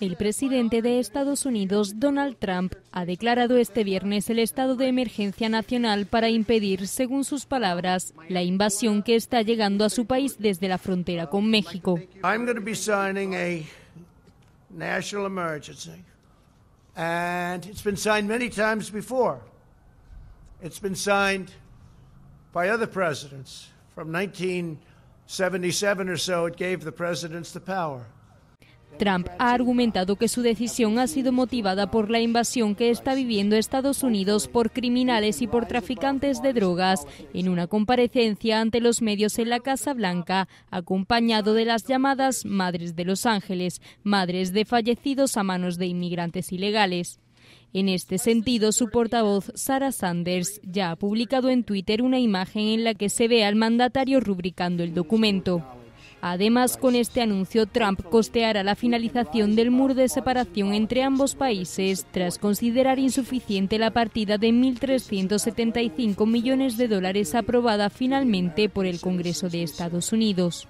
El presidente de Estados Unidos, Donald Trump, ha declarado este viernes el estado de emergencia nacional para impedir, según sus palabras, la invasión que está llegando a su país desde la frontera con México. And it's been signed many times before. It's been signed by other presidents. From 1977 or so, it gave the presidents the power. Trump ha argumentado que su decisión ha sido motivada por la invasión que está viviendo Estados Unidos por criminales y por traficantes de drogas en una comparecencia ante los medios en la Casa Blanca, acompañado de las llamadas Madres de Los Ángeles, madres de fallecidos a manos de inmigrantes ilegales. En este sentido, su portavoz, Sarah Sanders, ya ha publicado en Twitter una imagen en la que se ve al mandatario rubricando el documento. Además, con este anuncio, Trump costeará la finalización del muro de separación entre ambos países tras considerar insuficiente la partida de 1.375 millones de dólares aprobada finalmente por el Congreso de Estados Unidos.